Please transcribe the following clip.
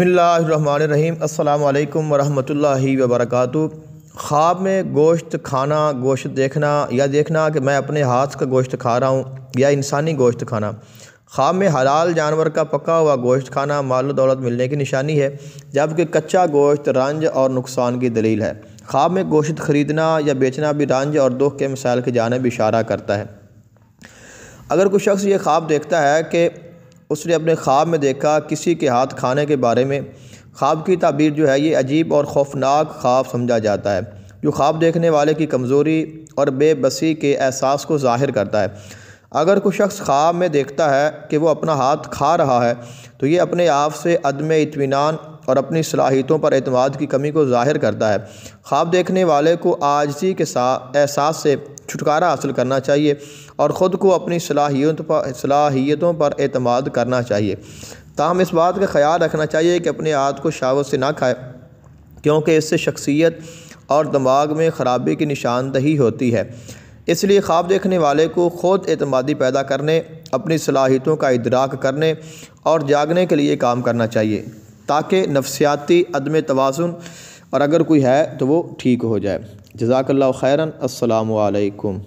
बसमीम् अल्लाम वरहमल वबरक ख्वाब में गोश्त खाना गोश्त देखना या देखना कि मैं अपने हाथ का गोश्त खा रहा हूँ या इंसानी गोश्त खाना ख्वाब में हलाल जानवर का पका हुआ गोश्त खाना माल दौलत मिलने की निशानी है जबकि कच्चा गोश्त रंज और नुकसान की दलील है ख्वाब में गोश्त ख़रीदना या बेचना भी रंज और दुख के मिसाइल की जानब इशारा करता है अगर कोई शख्स ये ख्वाब देखता है कि उसने अपने ख्वाब में देखा किसी के हाथ खाने के बारे में ख्वाब की तबीर जो है ये अजीब और खौफनाक ख्वाब समझा जाता है जो ख्वाब देखने वाले की कमज़ोरी और बेबसी के एहसास को ज़ाहिर करता है अगर कोई शख्स ख्वाब में देखता है कि वो अपना हाथ खा रहा है तो ये अपने आप से अदम इतमान और अपनी सलाहियतों पर अतमाद की कमी को ज़ाहिर करता है ख्वाब देखने वाले को आजसी के साथ एहसास से छुटकारा हासिल करना चाहिए और ख़ुद को अपनी सलाहियत पर सलाहियतों पर अतमाद करना चाहिए ताहम इस बात का ख्याल रखना चाहिए कि अपने आद को शावत से ना खाए क्योंकि इससे शख्सियत और दिमाग में ख़राबी की निशानदही होती है इसलिए ख्वाब देखने वाले को ख़ुद अतमादी पैदा करने अपनी सलाहियतों का इदराक करने और जागने के लिए काम करना चाहिए ताकि नफसियाती अदम तोज़ुन और अगर कोई है तो वो ठीक हो जाए जजाकल्ला खैरन असलकम